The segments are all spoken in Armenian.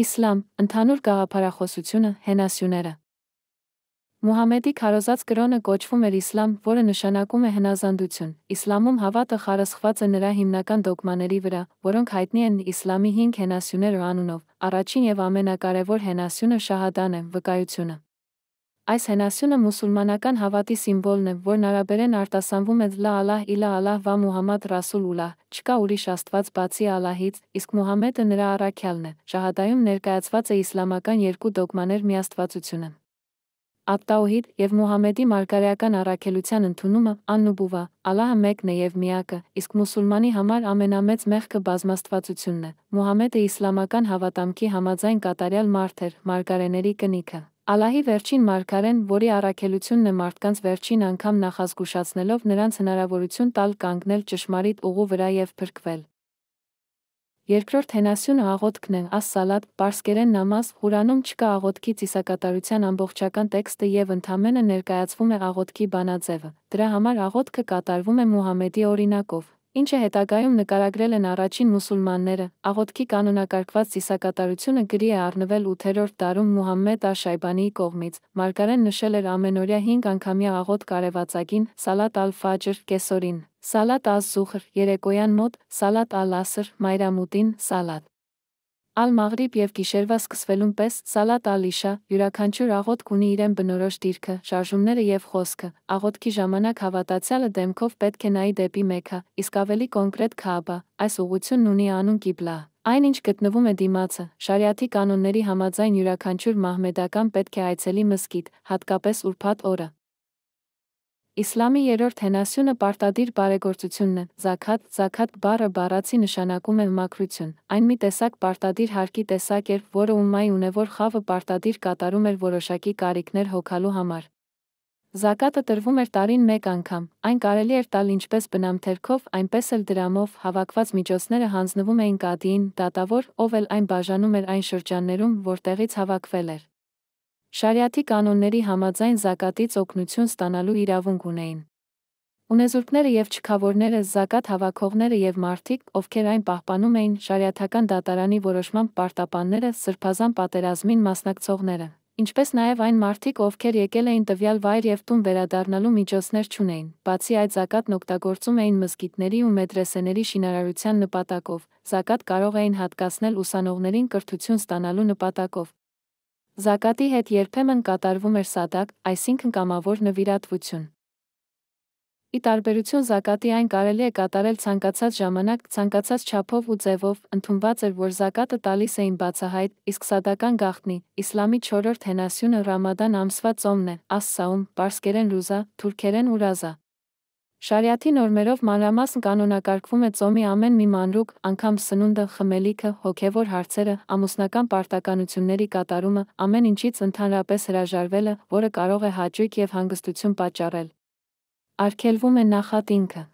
Իսլամ, ընդհանուր գաղափարախոսությունը, հենասյուները։ Մուհամեդի քարոզած կրոնը կոչվում էր Իսլամ, որը նշանակում է հնազանդություն։ Իսլամում հավատը խարսխված է նրա հիմնական դոգմաների վրա, որոնք հայտնի են Իսլամի 5 հենասյուներ անունով։ Առաջին եւ ամենակարևոր հենասյունը շահադան է, վկայությունը։ Այս հենասյունը մուսուլմանական հավատի սիմվոլն է, որն արաբերեն արտասանվում է «Լա Ալլահ իլա Ալլահ վա Մուհամմադ Ռասուլ ուլա», չկա ուրիշ աստված բացի Ալլահից, իսկ Մուհամմեդը նրա առաքյալն է։ Շահադայում ներկայացված է իսլամական երկու դոգմաներ միաստվածությունը։ Աբտաուհիդ եւ Մուհամեդի մարգարեական առաքելության ընդունումը աննուբուվա, Ալլահը մեկն է եւ միակը, իսկ մուսուլմանի համար ամենամեծ մեղքը բազմաստվածությունն է։ Մուհամեդը իսլամական հավատամքի համաձայն կատարյալ մարդ էր, մարգարեների կնիքը։ Ալահի վերջին մարգարեն, որի առաքելությունն է մարդկանց վերջին անգամ նախազգուշացնելով նրանց հնարավորություն տալ կանգնել ճշմարիտ ուղու վրա եւ փրկվել։ Երկրորդ հենասյուն աղոթքն է աս-սալատ, պարսկերեն նամազ, Ղուրանում չկա աղոթքի ծիսակատարության ամբողջական տեքստը եւ ընդամենը ներկայացվում է աղոթքի բանաձևը։ Դրա համար աղոթքը կատարվում է Մուհամեդի օրինակով ինչը հետագայում նկարագրել են առաջին մուսուլմանները, աղոթքի կանոնակարգված ծիսակատարությունը գրի է առնվել 8-րդ դարում Մուհամմեդ Աշայբանիի կողմից։ Մարգարեն նշել էր ամենօրյա 5 անգամյա աղոթք արևածագին, Սալատ ալ-Ֆաջր կեսորին, Սալատ ազ-Զուխր երեկոյան մոտ, Սալատ ալ-Ասր մայրամուտին, Սալատ Ալ-Մաղրիբ եւ գիշերվա սկսվելուն պես Սալատ Ալիշա յուրաքանչյուր աղոթք ունի իրեն բնորոշ դիրքը, շարժումները եւ խոսքը։ Աղոթքի ժամանակ հավատացյալը դեմքով պետք է նայի դեպի Մեքքա, իսկ ավելի կոնկրետ Քաաբա։ Այս ուղությունն ունի անուն Կիբլա։ Այն ինչ գտնվում է դիմացը, շարիաթի կանոնների համաձայն յուրաքանչյուր մահմեդական պետք է այցելի մսկիթ, հատկապես ուրբաթ օրը, Իսլամի երրորդ հենասյունը պարտադիր բարեգործությունն է։ Զաքաթ, զաքաթ բառը բառացի նշանակում է մակրություն։ Այն մի տեսակ պարտադիր հարկի տեսակ էր, որը ումմայի ունևոր խավը պարտադիր կատարում էր որոշակի կարիքներ հոգալու համար։ Զակատը տրվում էր տարին մեկ անգամ։ Այն կարելի էր տալ ինչպես բնամթերքով, այնպես էլ դրամով։ Հավաքված միջոցները հանձնվում էին կադիին, դատավոր, ով էլ այն բաժանում էր այն շրջաններում, որտեղից հավաքվել էր շարիաթի կանոնների համաձայն զակատից օգնություն ստանալու իրավունք ունեին։ Ունեզուրպները եւ չքավորները, զակատ հավաքողները եւ մարդիկ, ովքեր այն պահպանում էին շարիաթական դատարանի որոշմամբ պարտապանները, սրբազան պատերազմին մասնակցողները, ինչպես նաեւ այն մարդիկ, ովքեր եկել էին տվյալ վայր եւ տուն վերադառնալու միջոցներ չունեին, բացի այդ զակատն օգտագործում էին մզկիթների ու մեդրեսեների շինարարության նպատակով, զակատ կարող էին հատկացնել ուսանողներին կրթություն ստանալու նպատակով, Զակատի հետ երբեմն կատարվում էր սատակ, այսինքն կամավոր նվիրատվություն։ Ի տարբերություն զակատի այն կարելի է կատարել ցանկացած ժամանակ, ցանկացած չափով ու ձևով, ընդունված էր, որ զակատը տալիս էին բացահայտ, իսկ սադական գաղտնի, իսլամի 4-րդ հենասյունը Ռամադան ամսվա ծոմն է, ասսաում, պարսկերեն լուզա, թուրքերեն ուրազա։ Շարիաթի նորմերով մանրամասն կանոնակարգվում է ծոմի ամեն մի մանրուկ, անգամ սնունդը, խմելիքը, հոգևոր հարցերը, ամուսնական պարտականությունների կատարումը, ամեն ինչից ընդհանրապես հրաժարվելը, որը կարող է հաճույք եւ հանգստություն պատճառել։ Արգելվում է նախատինքը։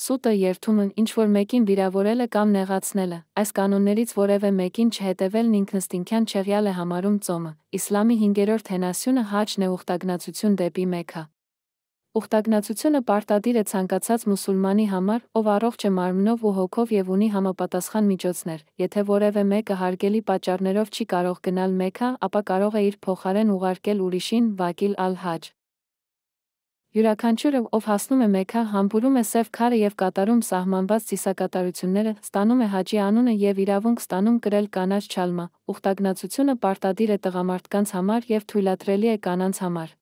Սուտը երթումը ինչ որ մեկին վիրավորելը կամ նեղացնելը, այս կանոններից որևէ մեկին չհետևելն ինքնստինքյան չեղյալ է համարում ծոմը։ Իսլամի 5-րդ հենասյունը հաճն է ուխտագնացություն դեպի Մեքքա։ Ուխտագնացությունը պարտադիր է ցանկացած մուսուլմանի համար, ով առողջ է մարմնով ու հոգով եւ ունի համապատասխան միջոցներ։ Եթե որևէ մեկը հարգելի պատճառներով չի կարող գնալ Մեքքա, ապա կարող է իր փոխարեն ուղարկել ուրիշին Վակիլ Ալ-Հաջ։ Յուրաքանչյուրը, ով հասնում է Մեքքա, համբուրում է սև քարը եւ կատարում սահմանված ծիսակատարությունները, ստանում է հաջի անունը եւ իրավունք ստանում գրել կանաչ չալմա։ Ուխտագնացությունը պարտադիր է տղամարդկանց համար եւ թույլատրելի է կանանց համար։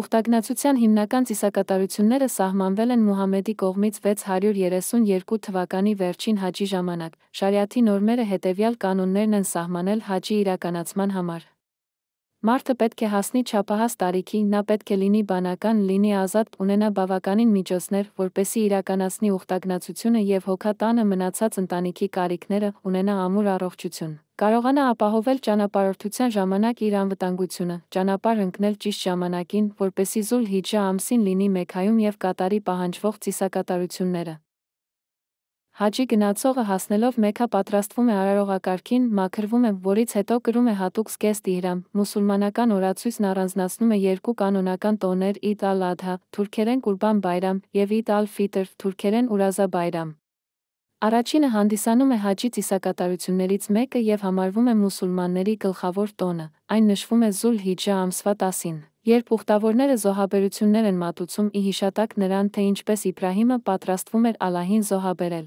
Ուխտագնացության հիմնական ծիսակատարությունները սահմանվել են Մուհամեդի կողմից 632 թվականի վերջին հաջի ժամանակ։ Շարիաթի նորմերը հետևյալ կանոններն են սահմանել հաջի իրականացման համար։ Մարդը պետք է հասնի չափահաս տարիքի, նա պետք է լինի բանական, լինի ազատ, ունենա բավականին միջոցներ, որպեսի իրականացնի ուխտագնացությունը եւ հոգա տանը մնացած ընտանիքի կարիքները, ունենա ամուր առողջություն։ Կարողանա ապահովել ճանապարհորդության ժամանակ իր անվտանգությունը, ճանապարհ ընկնել ճիշտ ժամանակին, որպեսի զուլ հիջա ամսին լինի Մեքայում եւ կատարի պահանջվող ծիսակատարությունները։ Հաջի գնացողը հասնելով Մեքքա պատրաստվում է արարողակարգին, մաքրվում է, որից հետո կրում է հատուկ սկես դիհրամ։ Մուսուլմանական օրացույցն առանձնացնում է երկու կանոնական տոներ՝ Իդ al-Adha, թուրքերեն Կուրբան բայրամ եւ Իդ al-Fitr, թուրքերեն Ուրազա բայրամ։ Առաջինը հանդիսանում է հաջի ծիսակատարություններից մեկը եւ համարվում է մուսուլմանների գլխավոր տոնը։ Այն նշվում է Զուլ Հիջա ամսվա 10-ին, երբ ուխտավորները զոհաբերություններ են մատուցում ի հիշատակ նրան, թե ինչպես Իբրահիմը պատրաստվում էր Ալլահին զոհաբերել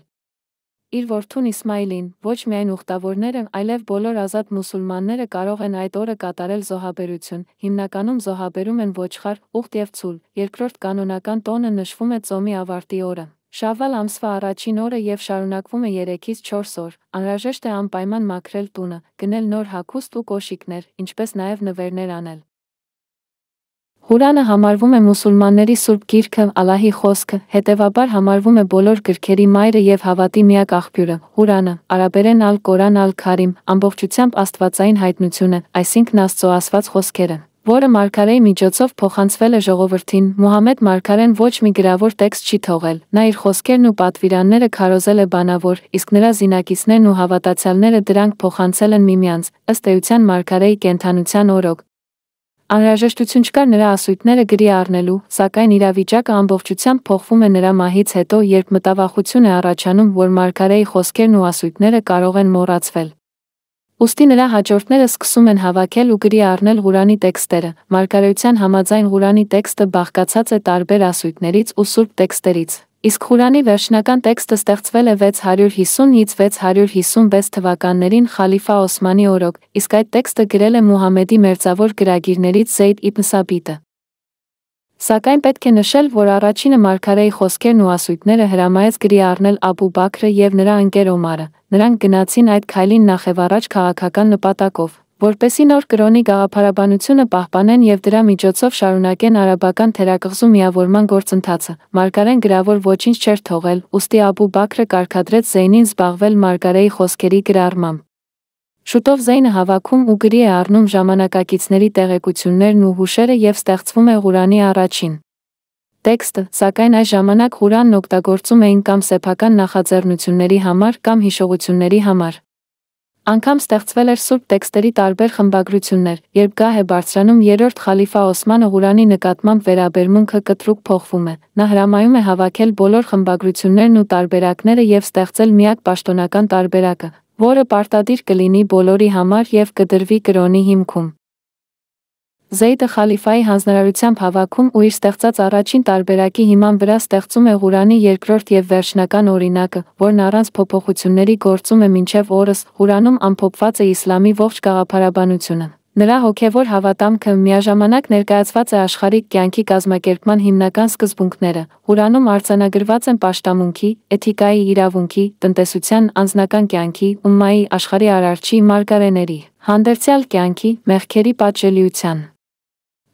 իր որդուն Իսմայիլին, ոչ միայն ուխտավորները, այլև բոլոր ազատ մուսուլմանները կարող են այդ օրը կատարել զոհաբերություն, հիմնականում զոհաբերում են ոչխար, ուխտ և ցուլ, երկրորդ կանոնական տոնը նշվում է ծոմի ավարտի օրը։ Շավալ ամսվա առաջին օրը և շարունակվում է 3-ից 4 օր, անհրաժեշտ է անպայման մաքրել տունը, գնել նոր հագուստ ու կոշիկներ, ինչպես նաև նվերներ անել։ Ղուրանը համարվում է մուսուլմանների սուրբ գիրքը, Ալլահի խոսքը, հետևաբար համարվում է բոլոր գրքերի մայրը եւ հավատի միակ աղբյուրը։ Ղուրանը, արաբերեն Ալ-Կորան Ալ-Քարիմ, ամբողջությամբ Աստվածային հայտնություն է, այսինքն Աստծո ասված խոսքերը որը Մարգարեի միջոցով փոխանցվել է ժողովրդին։ Մուհամեդ Մարգարեն ոչ մի գրավոր տեքստ չի թողել։ Նա իր խոսքերն ու պատվիրանները քարոզել է բանավոր, իսկ նրա զինակիցներն ու հավատացյալները դրանք փոխանցել են միմյանց։ Ըստ էության Մարգարեի կենթանության օրոք Անհրաժեշտություն չկար նրա ասույթները գրի առնելու, սակայն իրավիճակը ամբողջությամբ փոխվում է նրա մահից հետո, երբ մտավախություն է առաջանում, որ Մարգարեի խոսքերն ու ասույթները կարող են մոռացվել։ Ոստի նրա հաջորդները սկսում են հավաքել ու գրի առնել Ղուրանի տեքստերը։ Մարգարեության համաձայն Ղուրանի տեքստը բաղկացած է տարբեր ասույթներից ու սուրբ տեքստերից։ Իսկ Ղուրանի վերջնական տեքստը ստեղծվել է 650-ից 656 թվականներին Խալիֆա Օսմանի օրոք, իսկ այդ տեքստը գրել է Մուհամեդի մերձավոր գրագիրներից Զեյդ իբն Սաբիտը։ Սակայն պետք է նշել, որ առաջինը Մարգարեի խոսքերն ու ասույթները հրամայեց գրի առնել Աբու Բաքրը եւ նրա ընկեր Օմարը։ Նրանք գնացին այդ քայլին նախևառաջ քաղաքական նպատակով որպեսի նոր կրոնի գաղափարաբանությունը պահպանեն եւ դրա միջոցով շարունակեն արաբական թերակղզու միավորման գործընթացը։ Մարգարեն գրավոր ոչինչ չէր թողել, ուստի Աբու Բաքրը կարկադրեց Զեյնին զբաղվել Մարգարեի խոսքերի գրառմամբ։ Շուտով Զեյնը հավաքում ու գրի է առնում ժամանակակիցների տեղեկություններն ու հուշերը եւ ստեղծվում է Ղուրանի առաջին տեքստը, սակայն այս ժամանակ Ղուրանն օգտագործում էին կամ սեփական նախաձեռնությունների համար կամ հիշողությունների համար։ Անկամ ստեղծվել էր սուրբ տեքստերի տարբեր խմբագրություններ, երբ գահ է բարձրանում երրորդ խալիֆա Օսման Ղուրանի նկատմամբ վերաբերմունքը կտրուկ փոխվում է։ Նա հրամայում է հավաքել բոլոր խմբագրություններն ու տարբերակները եւ ստեղծել միակ պաշտոնական տարբերակը, որը պարտադիր կլինի բոլորի համար եւ կդրվի կրոնի հիմքում։ Զեյդը Խալիֆայի հանձնարարությամբ հավաքում ու իր ստեղծած առաջին տարբերակի հիման վրա ստեղծում է Ղուրանի երկրորդ եւ վերջնական օրինակը, որն առանց փոփոխությունների գործում է մինչև օրս։ Ղուրանում ամփոփված է իսլամի ողջ գաղափարաբանությունը։ Նրա հոգևոր հավատամքը միաժամանակ ներկայացված է աշխարհիկ կյանքի կազմակերպման հիմնական սկզբունքները։ Ուրանում արձանագրված են աշտամունքի, էթիկայի իրավունքի, տնտեսության, անձնական կյանքի, ումմայի, աշխարհի արարչի մարգարեների, հանդերձյալ կյանքի, մեղքերի պատժելիության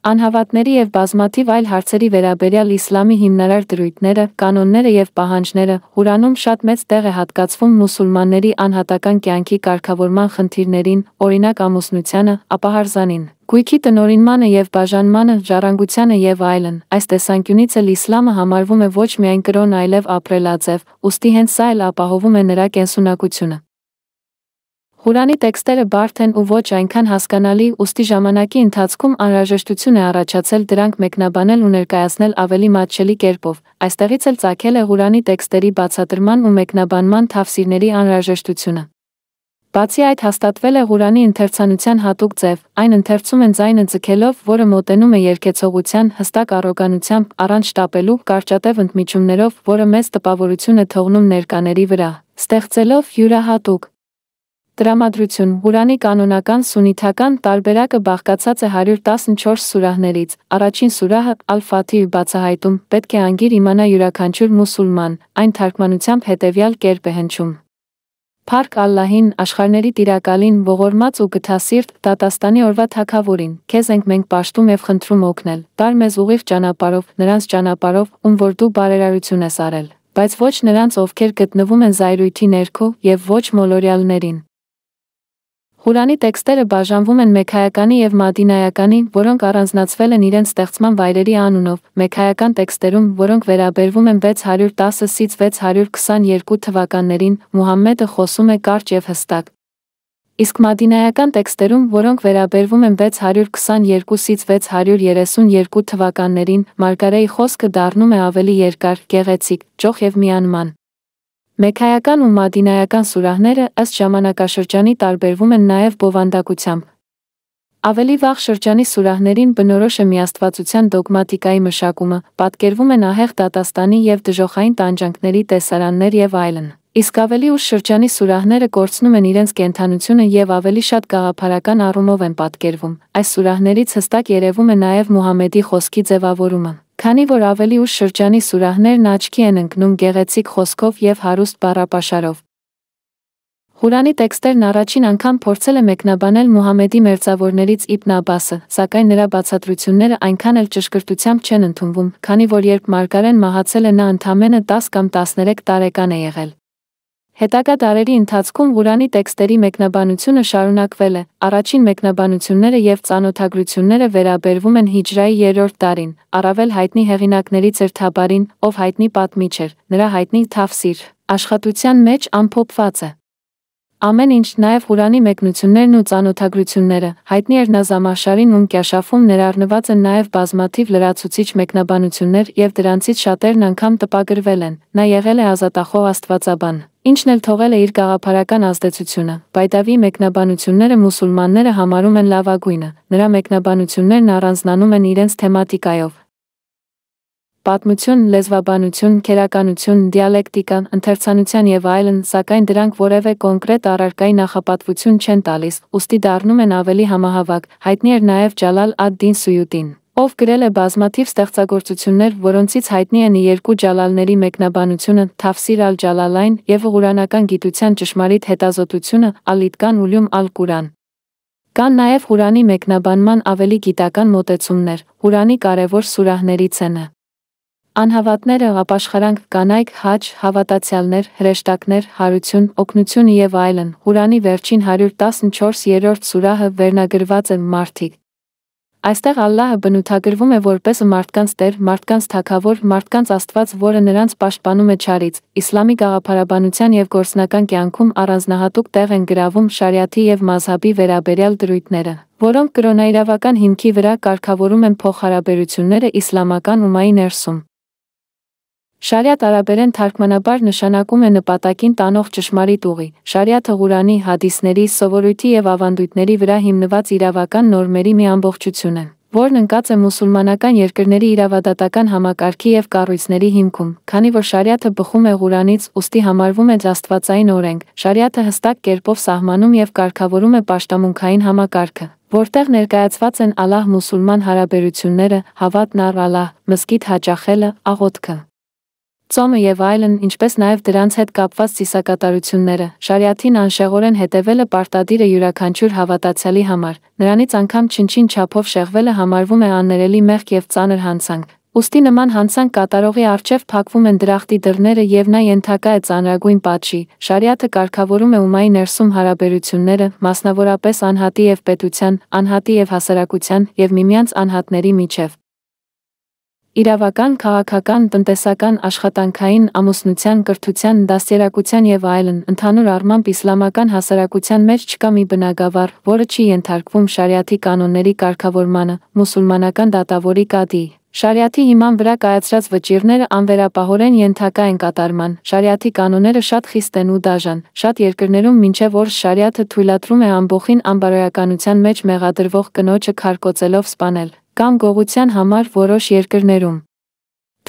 Անհավատների եւ բազմաթիվ այլ հարցերի վերաբերյալ իսլամի հիմնարար դրույթները, կանոնները եւ պահանջները Ղուրանում շատ մեծ տեղ է հատկացվում մուսուլմանների անհատական կյանքի կարգավորման խնդիրներին, օրինակ ամուսնությանը, ապահարզանին, գույքի տնօրինմանը եւ բաժանմանը, ժառանգությանը եւ այլն։ Այս տեսանկյունից էլ իսլամը համարվում է ոչ միայն կրոն, այլև ապրելաձև, ուստի հենց սա էլ ապահովում է նրա կենսունակությունը։ Ղուրանի տեքստերը բարդ են ու ոչ այնքան հասկանալի, ուստի ժամանակի ընթացքում անհրաժեշտություն է առաջացել դրանք մեկնաբանել ու ներկայացնել ավելի մատչելի կերպով։ Այստեղից էլ ցակել է Ղուրանի տեքստերի բացատրման ու մեկնաբանման թավսիրների անհրաժեշտությունը։ Բացի այդ հաստատվել է Ղուրանի ընթերցանության հատուկ ձև, այն ընթերցում են ձայնը ձգելով, որը մոտենում է երկեցողության, հստակ առոգանությամբ, առանց շտապելու, կարճատև ընդմիջումներով, որը մեծ տպավորություն է թողնում ներկաների վրա, ստեղծելով յուրահատուկ Տրամադրություն Ղուրանի կանոնական սունիթական տարբերակը բաղկացած է 114 սուրահներից։ Առաջին սուրահը Ալ-Ֆաթիհ բացահայտում պետք է անգիր իմանա յուրաքանչյուր մուսուլման, այն թարգմանությամբ հետևյալ կերպ է հնչում. Փառք Ալլահին, աշխարհների Տիրակալին, ողորմած ու գթասիրտ Տատաստանի օրվա թակավորին, քեզ ենք մենք պաշտում եւ խնդրում օգնել։ Տար մեզ ուղիղ ճանապարով, նրանց ճանապարով, ում որ դու բարերարություն ես արել, բայց ոչ նրանց, ովքեր գտնվում են զայրույթի ներքո եւ ոչ մոլորյալներին։ Ղուրանի տեքստերը բաժանվում են Մեքայականի եւ Մադինայականի, որոնք առանձնացվել են իրենց ստեղծման վայրերի անունով։ Մեքայական տեքստերում, որոնք վերաբերվում են 610-ից 622 թվականներին, Մուհամմեդը խոսում է կարճ եւ հստակ։ Իսկ մադինայական տեքստերում, որոնք վերաբերվում են 622-ից 632 թվականներին, Մարգարեի խոսքը դառնում է ավելի երկար, գեղեցիկ, ճոխ եւ միանման։ Մեքայական ու մադինայական սուրահները ըստ ժամանակաշրջանի տարբերվում են նաև բովանդակությամբ։ Ավելի վաղ շրջանի սուրահներին բնորոշ է միաստվածության դոգմատիկայի մշակումը, պատկերվում են ահեղ դատաստանի եւ դժոխային տանջանքների տեսարաններ եւ այլն։ Իսկ ավելի ուշ շրջանի սուրահները կորցնում են իրենց կենթանությունը եւ ավելի շատ գաղափարական առումով են պատկերվում։ Այս սուրահներից հստակ երևում է նաեւ Մուհամեդի խոսքի ձևավորումը։ Քանի որ ավելի ուշ շրջանի սուրահներն աչքի են ընկնում գեղեցիկ խոսքով եւ հարուստ բառապաշարով։ Ղուրանի տեքստերն առաջին անգամ փորձել է մեկնաբանել Մուհամեդի մերձավորներից Իբն Աբասը, սակայն նրա բացատրությունները այնքան էլ ճշգրտությամբ չեն ընդունվում, քանի որ երբ Մարգարեն մահացել է նա ընդամենը 10 կամ 13 տարեկան է եղել։ Հետագա դարերի ընթացքում Ղուրանի տեքստերի մեկնաբանությունը շարունակվել է։ Առաջին մեկնաբանությունները եւ ծանոթագրությունները վերաբերվում են Հիջրայի 3-րդ դարին։ Առավել հայտնի հեղինակներից էր Թաբարին, ով հայտնի պատմիչ էր։ Նրա հայտնի Թավսիր աշխատության մեջ ամփոփված է։ Ամեն ինչ, նաև Ղուրանի մեկնություններն ու ծանոթագրությունները, հայտնի էր Նազամաշարին ում կյաշաֆում ներառնված են նաև բազմաթիվ լրացուցիչ մեկնաբանություններ եւ դրանցից շատերն անգամ տպագրվել են։ Նա եղել է ազատախոհ աստվածաբան ինչն էլ թողել է իր գաղափարական ազդեցությունը։ Բայդավի մեկնաբանությունները մուսուլմանները համարում են լավագույնը, նրա մեկնաբանություններն առանձնանում են իրենց թեմատիկայով։ Պատմություն, լեզվաբանություն, քերականություն, դիալեկտիկան, ընթերցանության եւ այլն, սակայն դրանք որևէ կոնկրետ առարկայի նախապատվություն չեն տալիս, ուստի դառնում են ավելի համահավաք։ Հայտնի էր նաեւ Ջալալ ад-Դին Սույուտին ով գրել է բազմաթիվ ստեղծագործություններ, որոնցից հայտնի են երկու ջալալների մեկնաբանությունը, Թավսիր ալ-Ջալալայն եւ Ղուրանական գիտության ճշմարիտ հետազոտությունը, Ալիտկան ուլյում ալ-Կուրան։ Կան նաև Ղուրանի մեկնաբանման ավելի գիտական մոտեցումներ, Ղուրանի կարևոր սուրահներից են։ Անհավատները ապաշխարանք կանայք, հաջ, հավատացյալներ, հրեշտակներ, հարություն, օգնություն եւ այլն։ Ղուրանի վերջին 114-րդ սուրահը վերնագրված է մարդիկ, Այստեղ Ալլահը բնութագրվում է որպես մարդկանց Տեր, մարդկանց Թագավոր, մարդկանց Աստված, որը նրանց պաշտպանում է չարից։ Իսլամի գաղափարաբանության եւ գործնական կյանքում առանձնահատուկ տեղ են գրավում շարիաթի եւ մազհաբի վերաբերյալ դրույթները, որոնք կրոնաիրավական հիմքի վրա կարգավորում են փոխհարաբերությունները իսլամական ումայի ներսում։ Շարիաթ արաբերեն թարգմանաբար նշանակում է նպատակին տանող ճշմարիտ ուղի։ Շարիաթը Ղուրանի, հադիսների, սովորույթի եւ ավանդույթների վրա հիմնված իրավական նորմերի մի ամբողջություն է, որն ընկած է մուսուլմանական երկրների իրավադատական համակարգի եւ կառույցների հիմքում։ Քանի որ շարիաթը բխում է Ղուրանից, ուստի համարվում է աստվածային օրենք։ Շարիաթը հստակ կերպով սահմանում եւ կարգավորում է պաշտամունքային համակարգը որտեղ ներկայացված են Ալլահ մուսուլման հարաբերությունները, հավատն առ Ալլահ, մսկիթ հաճախելը, աղոթքը ծոմը եւ այլն, ինչպես նաեւ դրանց հետ կապված ծիսակատարությունները։ Շարիաթին անշեղորեն հետևելը պարտադիր է յուրաքանչյուր հավատացյալի համար։ Նրանից անգամ չնչին չափով շեղվելը համարվում է աններելի մեղք եւ ծանր հանցանք։ Ոստի նման հանցանք կատարողի արչև փակվում են դրախտի դռները եւ նա ենթակա է ծանրագույն պատժի։ Շարիաթը կարգավորում է ումայի ներսում հարաբերությունները, մասնավորապես անհատի եւ պետության, անհատի եւ հասարակության եւ միմյանց անհատների միջև իրավական, քաղաքական, տնտեսական, աշխատանքային, ամուսնության, կրթության, դաստիարակության եւ այլն, ընդհանուր առմամբ իսլամական հասարակության մեջ չկա մի բնագավառ, որը չի ենթարկվում շարիաթի կանոնների կարգավորմանը, մուսուլմանական դատավորի կադի։ Շարիաթի հիման վրա կայացրած վճիրները անվերապահորեն ենթակա են կատարման։ Շարիաթի կանոնները շատ խիստ են ու դաժան։ Շատ երկրներում մինչև որ շարիաթը թույլատրում է ամբողին անբարոյականության մեջ մեղադրվող կնոջը քարկոծելով սպանել կամ գողության համար որոշ երկրներում։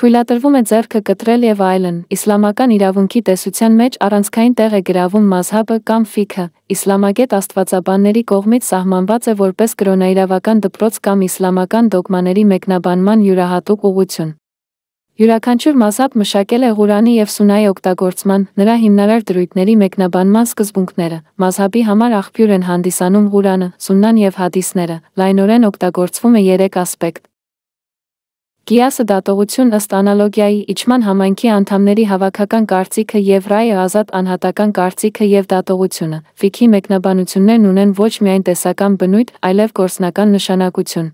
Թույլատրվում է ձեռքը կտրել եւ այլն։ Իսլամական իրավունքի տեսության մեջ առանցքային տեղ է գրավում մազհաբը կամ ֆիքը։ Իսլամագետ աստվածաբանների կողմից սահմանված է որպես կրոնաիրավական դպրոց կամ իսլամական դոգմաների մեկնաբանման յուրահատուկ ուղություն։ Յուրաքանչյուր մասապ մշակել է Ղուրանի եւ Սունայի օգտագործման, նրա հիմնարար դրույթների մեկնաբանման սկզբունքները։ Մազհաբի համար աղբյուր են հանդիսանում Ղուրանը, Սուննան եւ հադիսները։ Լայնորեն օգտագործվում է 3 ասպեկտ։ Կիասը դատողություն ըստ անալոգիայի իջման համայնքի անդամների հավաքական կարծիքը եւ ռայը ազատ անհատական կարծիքը եւ դատողությունը։ Ֆիքի մեկնաբանություններն ունեն ոչ միայն տեսական բնույթ, այլև գործնական նշանակություն։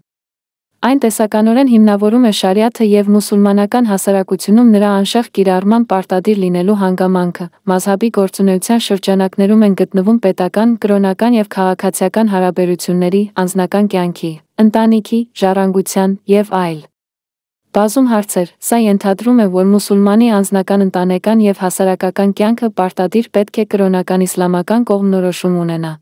Այն տեսականորեն հիմնավորում է շարիաթը եւ մուսուլմանական հասարակությունում նրա անշեղ կիրառման պարտադիր լինելու հանգամանքը։ Մազհաբի գործունեության շրջանակներում են գտնվում պետական, կրոնական եւ քաղաքացիական հարաբերությունների, անձնական կյանքի, ընտանիքի, ժառանգության եւ այլ Բազում հարցեր։ Սա ենթադրում է, որ մուսուլմանի անձնական ընտանեկան եւ հասարակական կյանքը պարտադիր պետք է կրոնական իսլամական կողմնորոշում ունենա։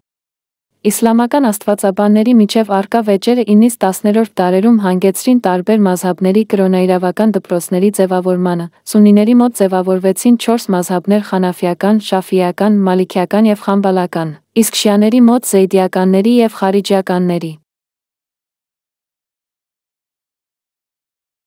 Իսլամական աստվածաբանների միջև արկա վեճերը 9-ից 10-րդ դարերում հանգեցրին տարբեր մազհաբների կրոնաիրավական դպրոցների ձևավորմանը։ Սունիների մոտ ձևավորվեցին 4 մազհաբներ՝ խանաֆիական, շաֆիական, մալիքիական եւ խանբալական, իսկ շիաների մոտ զեյդիականների եւ խարիջիականների։